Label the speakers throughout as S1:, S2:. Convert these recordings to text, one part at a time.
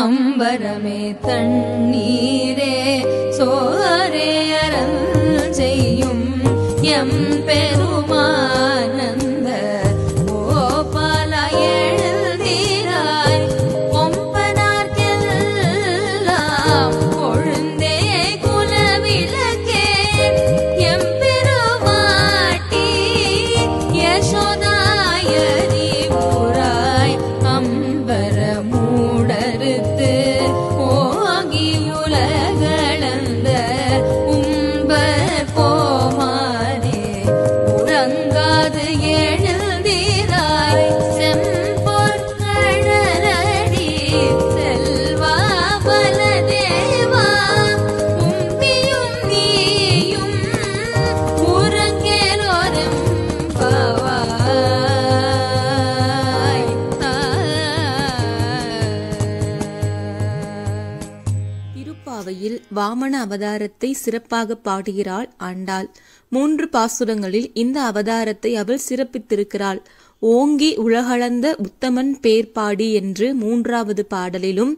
S1: அம்பரமே தண்ணீரே சோரே அறல் செய்யும் எம் பெரும் திருப்பாவையில் வாமன அவதாரத்தை சிறப்பாக பாடுகிறாள் ஆண்டாள் மூன்று பாசுரங்களில் இந்த அவதாரத்தை அவள் சிறப்பித்திருக்கிறாள் ஓங்கி உலகளந்த உத்தமன் பேர்பாடி என்று மூன்றாவது பாடலிலும்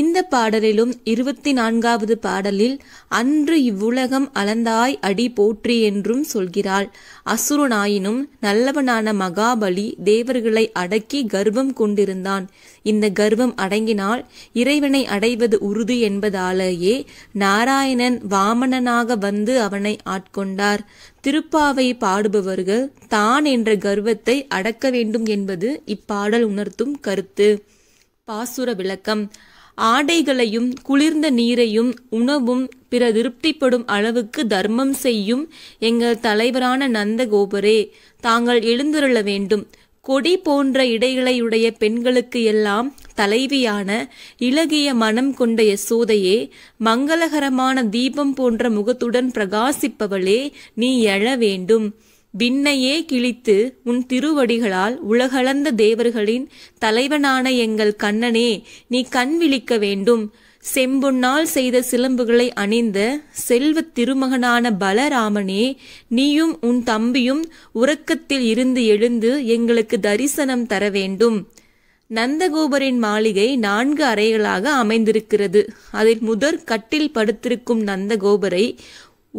S1: இந்த பாடலிலும் இருபத்தி நான்காவது பாடலில் அன்று இவ்வுலகம் அளந்தாய் அடி போற்றி என்றும் சொல்கிறாள் அசுரனாயினும் நல்லவனான மகாபலி தேவர்களை அடக்கி கர்வம் கொண்டிருந்தான் இந்த கர்வம் அடங்கினால் இறைவனை அடைவது உறுதி என்பதாலேயே நாராயணன் வாமனனாக வந்து அவனை ஆட்கொண்டார் திருப்பாவை பாடுபவர்கள் தான் என்ற கர்வத்தை அடக்க வேண்டும் என்பது இப்பாடல் உணர்த்தும் கருத்து பாசுர விளக்கம் ஆடைகளையும் குளிர்ந்த நீரையும் உணவும் பிற திருப்திப்படும் அளவுக்கு தர்மம் செய்யும் எங்கள் தலைவரான நந்தகோபரே தாங்கள் எழுந்துருள வேண்டும் கொடி போன்ற இடைகளையுடைய பெண்களுக்கு எல்லாம் தலைவியான இலகிய மனம் கொண்ட யசோதையே மங்களகரமான தீபம் போன்ற முகத்துடன் பிரகாசிப்பவளே நீ எழ வேண்டும் விண்ணையே கிழித்து உன் திருவடிகளால் உலகளந்த தேவர்களின் தலைவனான எங்கள் கண்ணனே நீ கண் விழிக்க வேண்டும் செம்பொன்னால் செய்த சிலம்புகளை அணிந்த செல்வ திருமகனான பலராமனே நீயும் உன் தம்பியும் உறக்கத்தில் இருந்து எழுந்து எங்களுக்கு தரிசனம் தர வேண்டும் நந்தகோபரின் மாளிகை நான்கு அறைகளாக அமைந்திருக்கிறது அதில் முதற் கட்டில் படுத்திருக்கும் நந்தகோபரை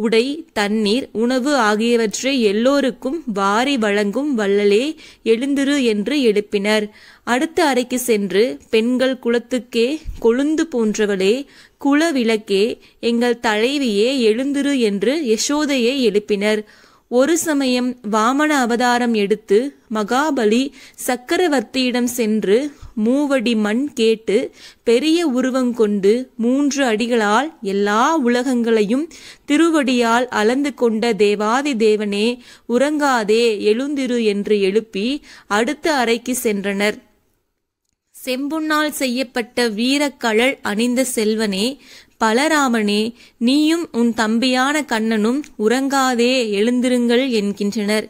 S1: உடை தண்ணீர் உணவு ஆகியவற்றை எல்லோருக்கும் வாரி வழங்கும் வள்ளலே எழுந்திரு என்று எழுப்பினர் அடுத்த அறைக்கு சென்று பெண்கள் குளத்துக்கே கொழுந்து போன்றவளே குல விளக்கே எங்கள் தலைவியே எழுந்திரு என்று யசோதையை எழுப்பினர் ஒரு சமயம் வாமன அவதாரம் எடுத்து மகாபலி சக்கரவர்த்தியிடம் சென்று மூவடி மண் கேட்டு பெரிய உருவம் கொண்டு மூன்று அடிகளால் எல்லா உலகங்களையும் திருவடியால் அளந்து கொண்ட தேவாதி தேவனே உறங்காதே எழுந்திரு என்று எழுப்பி அடுத்த அறைக்கு சென்றனர் செம்புண்ணால் செய்யப்பட்ட வீரக்கழல் அணிந்த செல்வனே பலராமனே நீயும் உன் தம்பியான கண்ணனும் உறங்காதே எழுந்திருங்கள் என்கின்றனர்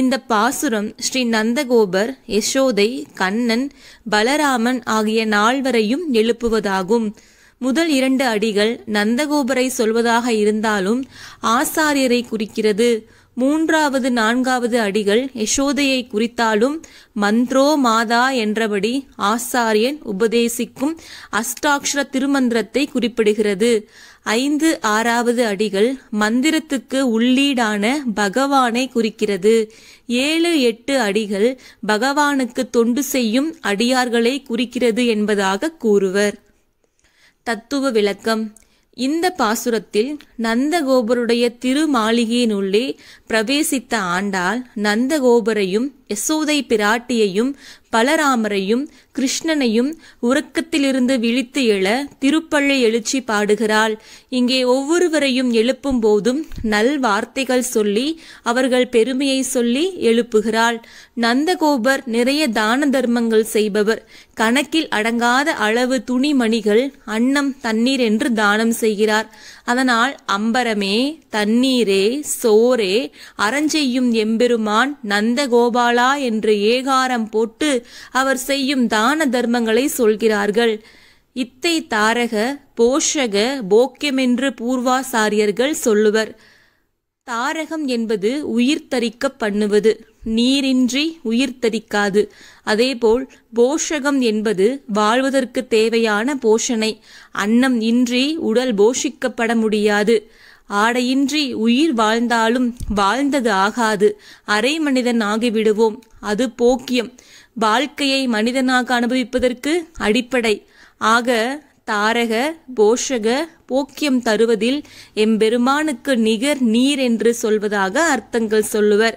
S1: இந்த பாசுரம் ஸ்ரீ நந்தகோபர் யசோதை கண்ணன் பலராமன் ஆகிய நால்வரையும் எழுப்புவதாகும் முதல் இரண்டு அடிகள் நந்தகோபரை சொல்வதாக இருந்தாலும் ஆசாரியரை குறிக்கிறது மூன்றாவது நான்காவது அடிகள் யசோதையை குறித்தாலும் மந்த்ரோ மாதா என்றபடி ஆசாரியன் உபதேசிக்கும் அஷ்டாக்ஷர திருமந்திரத்தை குறிப்பிடுகிறது ஐந்து ஆறாவது அடிகள் மந்திரத்துக்கு உள்ளீடான பகவானை குறிக்கிறது ஏழு எட்டு அடிகள் பகவானுக்கு தொண்டு செய்யும் அடியார்களை குறிக்கிறது என்பதாக கூறுவர் தத்துவ விளக்கம் இந்த பாசுரத்தில் நந்தகோபருடைய திருமாளிகையினுள்ளே பிரவேசித்த ஆண்டாள் நந்தகோபரையும் யசோதை பிராட்டியையும் பலராமரையும் கிருஷ்ணனையும் உறக்கத்திலிருந்து விழித்து எழ திருப்பள்ளை எழுச்சி பாடுகிறாள் இங்கே ஒவ்வொருவரையும் எழுப்பும் போதும் நல் வார்த்தைகள் சொல்லி அவர்கள் பெருமையை சொல்லி எழுப்புகிறாள் நந்தகோபர் நிறைய தான தர்மங்கள் செய்பவர் கணக்கில் அடங்காத அளவு துணிமணிகள் அன்னம் தண்ணீர் என்று தானம் செய்கிறார் அதனால் அம்பரமே தண்ணீரே சோரே அறஞ்செய்யும் எம்பெருமான் நந்தகோபாலா என்று ஏகாரம் போட்டு அவர் செய்யும் தான தர்மங்களை சொல்கிறார்கள் இத்தை தாரக போஷக போக்கியமென்று பூர்வாசாரியர்கள் சொல்லுவர் தாரகம் என்பது உயிர் தரிக்க பண்ணுவது நீரின்றி உயிர் தரிக்காது அதேபோல் போஷகம் என்பது வாழ்வதற்கு தேவையான போஷணை அன்னம் இன்றி உடல் போஷிக்கப்பட முடியாது ஆடையின்றி உயிர் வாழ்ந்தாலும் வாழ்ந்தது ஆகாது அரை மனிதன் ஆகிவிடுவோம் அது போக்கியம் வாழ்க்கையை மனிதனாக அனுபவிப்பதற்கு அடிப்படை ஆக தாரக போஷக போக்கியம் தருவதில் எம்பெருமானுக்கு நிகர் நீர் என்று சொல்வதாக அர்த்தங்கள் சொல்லுவர்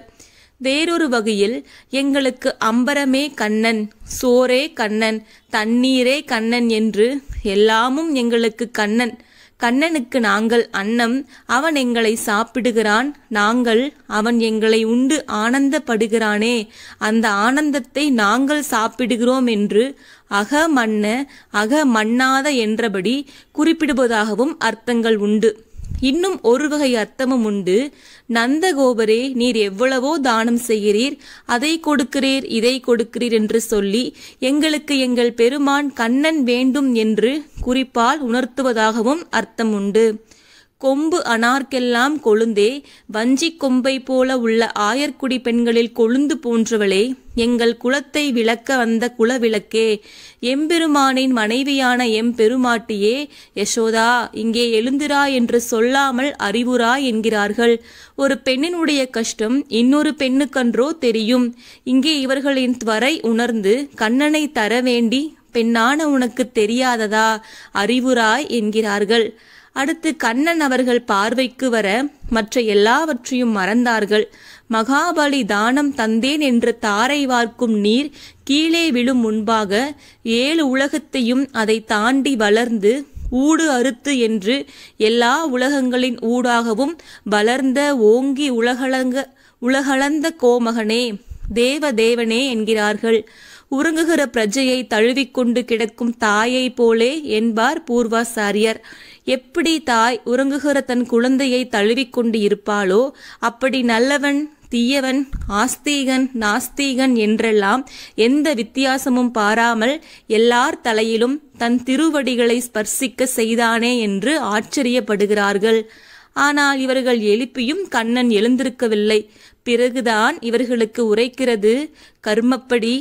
S1: வேறொரு வகையில் எங்களுக்கு அம்பரமே கண்ணன் சோரே கண்ணன் தண்ணீரே கண்ணன் என்று எல்லாமும் எங்களுக்கு கண்ணன் கண்ணனுக்கு நாங்கள் அன்னம் அவன் எங்களை சாப்பிடுகிறான் நாங்கள் அவன் எங்களை உண்டு ஆனந்தப்படுகிறானே அந்த ஆனந்தத்தை நாங்கள் சாப்பிடுகிறோம் என்று அக மன்ன அக மன்னாத என்றபடி குறிப்பிடுவதாகவும் அர்த்தங்கள் உண்டு இன்னும் ஒரு வகை அர்த்தமும் உண்டு நந்தகோபரே நீர் எவ்வளவோ தானம் செய்கிறீர் அதை கொடுக்கிறீர் இதை கொடுக்கிறீர் என்று சொல்லி எங்களுக்கு எங்கள் பெருமான் கண்ணன் வேண்டும் என்று குறிப்பால் உணர்த்துவதாகவும் அர்த்தம் உண்டு கொம்பு அனார்க்கெல்லாம் கொழுந்தே வஞ்சிக் கொம்பை போல உள்ள ஆயர்குடி பெண்களில் கொழுந்து போன்றவளே எங்கள் குலத்தை விளக்க வந்த குலவிளக்கே எம்பெருமானின் மனைவியான எம்பெருமாட்டியே யசோதா இங்கே எழுந்திரா என்று சொல்லாமல் அறிவுரா என்கிறார்கள் ஒரு பெண்ணினுடைய கஷ்டம் இன்னொரு பெண்ணுக்கன்றோ தெரியும் இங்கே இவர்களின் துவரை உணர்ந்து கண்ணனை தர வேண்டி பெண்ணான உனக்கு தெரியாததா அறிவுராய் என்கிறார்கள் அடுத்து கண்ணன் அவர்கள் பார்வைக்கு வர மற்ற எல்லாவற்றையும் மறந்தார்கள் மகாபலி தானம் தந்தேன் என்று தாரை வார்க்கும் நீர் கீழே விழும் முன்பாக ஏழு உலகத்தையும் அதை தாண்டி வளர்ந்து ஊடு அறுத்து என்று எல்லா உலகங்களின் ஊடாகவும் வளர்ந்த ஓங்கி உலகளங்க உலகளந்த கோமகனே தேவ தேவனே என்கிறார்கள் உறங்குகிற பிரஜையை தழுவிக்கொண்டு கிடக்கும் தாயை போலே என்பார் பூர்வாசாரியர் எப்படி தாய் உறங்குகிற தன் குழந்தையை தழுவிக்கொண்டு இருப்பாளோ அப்படி நல்லவன் தீயவன் ஆஸ்தீகன் நாஸ்தீகன் என்றெல்லாம் எந்த வித்தியாசமும் பாராமல் எல்லார் தலையிலும் தன் திருவடிகளை ஸ்பர்சிக்க செய்தானே என்று ஆச்சரியப்படுகிறார்கள் ஆனால் இவர்கள் எழுப்பியும் கண்ணன் எழுந்திருக்கவில்லை பிறகுதான் இவர்களுக்கு உரைக்கிறது கர்மப்படி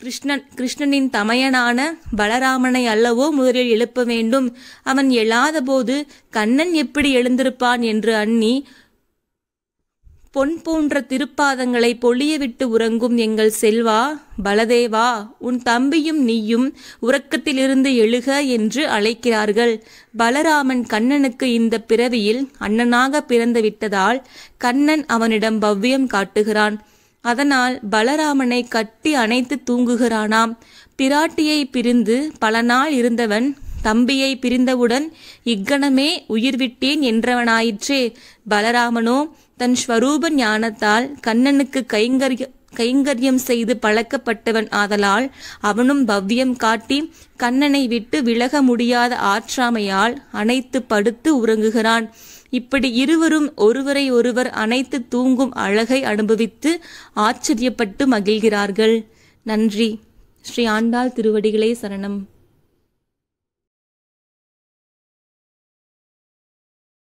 S1: கிருஷ்ணன் கிருஷ்ணனின் தமையனான பலராமனை அல்லவோ முதலில் எழுப்ப வேண்டும் அவன் எழாதபோது கண்ணன் எப்படி எழுந்திருப்பான் என்று அண்ணி பொன் போன்ற திருப்பாதங்களை பொழியவிட்டு உறங்கும் எங்கள் செல்வா பலதேவா உன் தம்பியும் நீயும் உறக்கத்திலிருந்து எழுக என்று அழைக்கிறார்கள் பலராமன் கண்ணனுக்கு இந்த பிறவியில் அண்ணனாக பிறந்து விட்டதால் கண்ணன் அவனிடம் பவ்யம் காட்டுகிறான் அதனால் பலராமனை கட்டி அணைத்து தூங்குகிறானாம் பிராட்டியை பிரிந்து பல நாள் இருந்தவன் தம்பியை பிரிந்தவுடன் இக்கணமே உயிர் விட்டேன் என்றவனாயிற்றே பலராமனோ தன் ஸ்வரூப ஞானத்தால் கண்ணனுக்கு கைங்கரிய கைங்கரியம் செய்து பழக்கப்பட்டவன் ஆதலால் அவனும் பவ்யம் காட்டி கண்ணனை விட்டு விலக முடியாத ஆற்றாமையால் அனைத்து படுத்து உறங்குகிறான் இப்படி இருவரும் ஒருவரை ஒருவர் அனைத்து தூங்கும் அழகை அனுபவித்து ஆச்சரியப்பட்டு மகிழ்கிறார்கள் நன்றி ஸ்ரீ ஆண்டாள் திருவடிகளே சரணம்